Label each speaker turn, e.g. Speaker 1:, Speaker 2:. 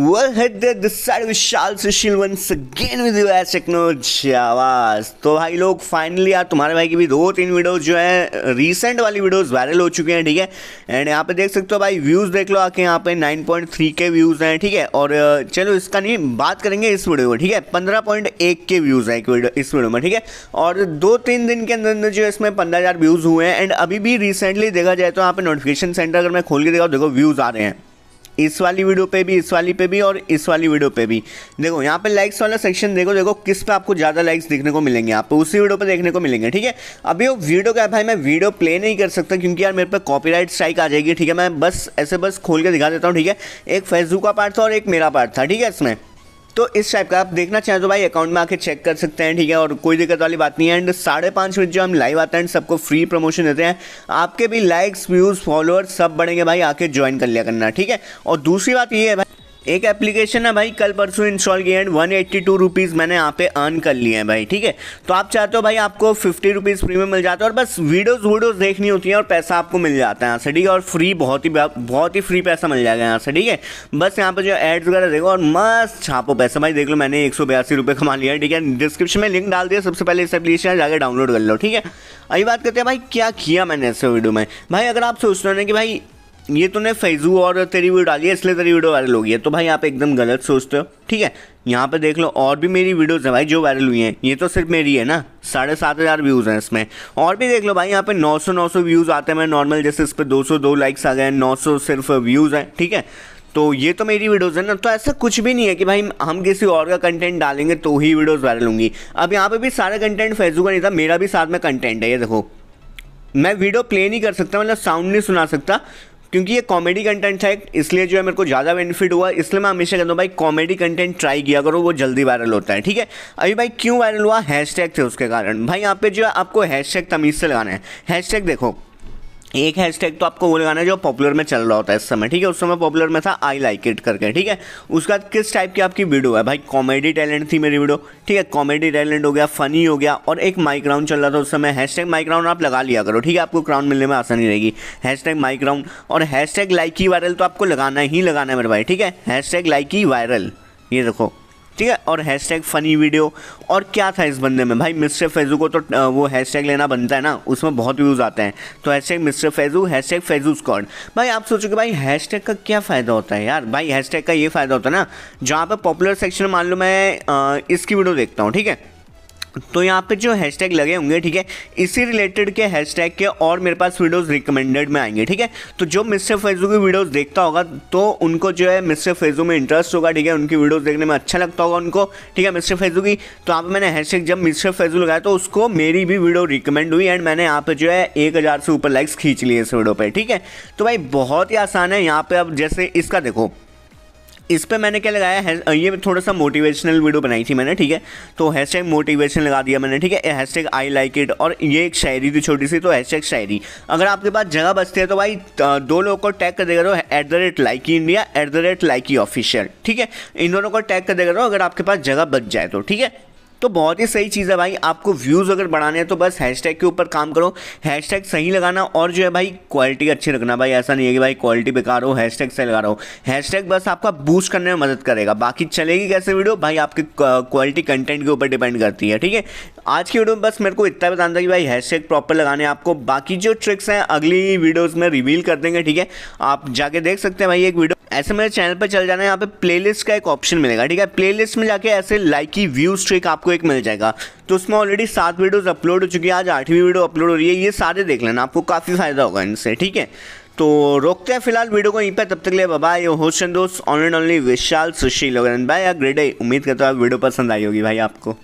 Speaker 1: Well, hit this side Vishal Sushil once again with U S Technos आवाज तो भाई लोग फाइनली यार तुम्हारे भाई की भी दो तीन वीडियो जो है रीसेंट वाली वीडियोस वायरल हो चुके हैं ठीक है एंड यहाँ पे देख सकते हो भाई व्यूज़ देख लो आके यहाँ पे 9.3 के व्यूज़ हैं ठीक है और चलो इसका नहीं बात करेंगे इस वीडियो में ठीक है पंद्रह के व्यूज़ हैं इस वीडियो में ठीक है और दो तीन दिन के अंदर अंदर जो इसमें पंद्रह व्यूज़ हुए हैं एंड अभी भी रिसेंटली देखा जाए तो यहाँ पे नोटिफिकेशन सेंटर अगर मैं खोल के देखा देखो व्यूज़ आ रहे हैं इस वाली वीडियो पे भी इस वाली पे भी और इस वाली वीडियो पे भी देखो यहाँ पे लाइक्स वाला सेक्शन देखो देखो किस पे आपको ज़्यादा लाइक्स देखने को मिलेंगे आपको उसी वीडियो पे देखने को मिलेंगे ठीक है अभी वो वीडियो क्या भाई मैं वीडियो प्ले नहीं कर सकता क्योंकि यार मेरे पे कॉपी स्ट्राइक आ जाएगी ठीक है मैं बस ऐसे बस खोल के दिखा देता हूँ ठीक है एक फेसबुक का पार्ट था और एक मेरा पार्ट था ठीक है इसमें तो इस टाइप का आप देखना चाहें तो भाई अकाउंट में आके चेक कर सकते हैं ठीक है और कोई दिक्कत वाली बात नहीं है एंड साढ़े पाँच मिनट जो हम लाइव आते हैं सबको फ्री प्रमोशन देते हैं आपके भी लाइक्स व्यूज़ फॉलोअर्स सब बढ़ेंगे भाई आके ज्वाइन कर लिया करना ठीक है और दूसरी बात ये है भाई एक एप्लीकेशन है भाई कल परसों इंस्टॉल किया and one eighty two rupees मैंने यहाँ पे अर्न कर लिए हैं भाई ठीक है तो आप चाहते हो भाई आपको फिफ्टी रुपीज़ फ्री में मिल जाता है और बस वीडियोज़ वीडियोज़ देखनी होती हैं और पैसा आपको मिल जाता है यहाँ से ठीक है और फ्री बहुत ही बहुत ही फ्री पैसा मिल जाएगा यहाँ से ठीक है बस यहाँ पर जो एड्स वगैरह देखो और मस्त छापो पैसा भाई देख लो मैंने एक सौ बयासी रुपये कमा लिया है ठीक है डिस्क्रिप्शन में लिंक डाल दिया सबसे पहले इस एप्लीकेशन जाकर डाउनलोड कर लो ठीक है अभी बात करते हैं भाई क्या किया मैंने इस वीडियो में भाई अगर आप सोच रहे हो ना कि भाई ये तूने फैजू और तेरी वीडियो डाली है इसलिए तेरी वीडियो वायरल हो गई है तो भाई आप एकदम गलत सोचते हो ठीक है यहाँ पे देख लो और भी मेरी वीडियोज़ हैं भाई जो वायरल हुई हैं ये तो सिर्फ मेरी है ना साढ़े सात हज़ार व्यूज़ हैं इसमें और भी देख लो भाई यहाँ पे 900 900 व्यूज़ आते हैं मैं नॉर्मल जैसे इस पर दो दो लाइक्स आ गए हैं सौ सिर्फ व्यूज़ हैं ठीक है तो ये तो मेरी वीडियोज़ है ना तो ऐसा कुछ भी नहीं है कि भाई हम किसी और का कंटेंट डालेंगे तो ही वीडियोज़ वायरल होंगी अब यहाँ पे भी सारा कंटेंट फेसबुक का नहीं था मेरा भी साथ में कंटेंट है ये देखो मैं वीडियो प्ले नहीं कर सकता मतलब साउंड नहीं सुना सकता क्योंकि ये कॉमेडी कंटेंट था इसलिए जो है मेरे को ज़्यादा बेनिफिट हुआ इसलिए मैं हमेशा कहता हूँ भाई कॉमेडी कंटेंट ट्राई किया करो वो जल्दी वायरल होता है ठीक है अभी भाई क्यों वायरल हुआ हैश थे उसके कारण भाई यहाँ पे जो है आपको हैश तमीज़ से लगाना है हैश देखो एक हैशटैग तो आपको वो लगाना है जो पॉपुलर में चल रहा होता है इस समय ठीक है उस समय पॉपुलर में था आई लाइक इट करके ठीक है उसके बाद किस टाइप की आपकी वीडियो है भाई कॉमेडी टैलेंट थी मेरी वीडियो ठीक है कॉमेडी टैलेंट हो गया फनी हो गया और एक माइक राउंड चल रहा था उस समय हैशटैग माइक राउंड आप लगा लिया करो ठीक है आपको क्राउन मिलने में आसानी रहेगी हैशटैग माइक राउंड और हैशटैग लाइकी वायरल तो आपको लगाना ही लगाना है मेरे भाई ठीक है हैशटैग लाइकी वायरल ये देखो ठीक है और हैश टैग फ़नी वीडियो और क्या था इस बंदे में भाई मिस्टर फैजू को तो वो हैश टैग लेना बनता है ना उसमें बहुत व्यूज़ आते हैं तो hashtag mister Faizu hashtag Faizu squad भाई आप सोचोगे भाई हैश टैग का क्या फ़ायदा होता है यार भाई हैश टैग का ये फ़ायदा होता है ना जहाँ पर पॉपुलर सेक्शन मान लो मैं इसकी वीडियो देखता हूँ ठीक है तो यहाँ पे जो हैशटैग लगे होंगे ठीक है इसी रिलेटेड के हैशटैग के और मेरे पास वीडियोस रिकमेंडेड में आएंगे ठीक है तो जो मिस्टर फेजू की वीडियोस देखता होगा तो उनको जो है मिस्टर फेजू में इंटरेस्ट होगा ठीक है उनकी वीडियोस देखने में अच्छा लगता होगा उनको ठीक है मिस्टर फेजू की तो यहाँ पर मैंने हैश जब मिस्टर फेजू लगाया तो उसको मेरी भी वीडियो रिकमेंड हुई एंड मैंने यहाँ पर जो है एक हज़ार से ऊपर लाइक्स खींच लिए इस वीडियो पर ठीक है तो भाई बहुत ही आसान है यहाँ पर अब जैसे इसका देखो इस पर मैंने क्या लगाया है ये थोड़ा सा मोटिवेशनल वीडियो बनाई थी मैंने ठीक है तो हैश मोटिवेशन लगा दिया मैंने ठीक है हैश आई लाइक इट और ये एक शायरी थी छोटी सी तो हैश शायरी अगर आपके पास जगह बचती है तो भाई दो लोगों को टैग कर देगा तो at the rate Likee India at the rate Likee official ठीक है इन दोनों को टैग कर देगा तो अगर आपके पास जगह बच जाए तो ठीक है तो बहुत ही सही चीज़ है भाई आपको व्यूज़ अगर बढ़ाने हैं तो बस हैशटैग के ऊपर काम करो हैशटैग सही लगाना और जो है भाई क्वालिटी अच्छी रखना भाई ऐसा नहीं है कि भाई क्वालिटी बेकार हो हैशटैग सही लगा रहा हो हैशटैग बस आपका बूस्ट करने में मदद करेगा बाकी चलेगी कैसे वीडियो भाई आपकी क्वालिटी कंटेंट के ऊपर डिपेंड करती है ठीक है आज की वीडियो में बस मेरे को इतना बताना था कि भाई हैशटैग प्रॉपर लगाने आपको बाकी जो ट्रिक्स हैं अगली वीडियोज़ में रिवील कर देंगे ठीक है आप जाके देख सकते हैं भाई एक वीडियो ऐसे मेरे चैनल पर चल जाना यहाँ पे प्लेलिस्ट का एक ऑप्शन मिलेगा ठीक है प्लेलिस्ट में जाके ऐसे लाइकी व्यू स्ट्रिक आपको एक मिल जाएगा तो उसमें ऑलरेडी सात वीडियोस अपलोड हो चुकी है आज आठवीं वीडियो अपलोड हो रही है ये सारे देख लेना आपको काफ़ी फ़ायदा होगा इनसे ठीक है तो रोकते हैं फिलहाल वीडियो को यहीं पर तब तक लिए बाबा ये होस्ट दोस्त online only Vishal Sushil bye या ग्रेड उम्मीद करता हूँ वीडियो पसंद आई होगी भाई आपको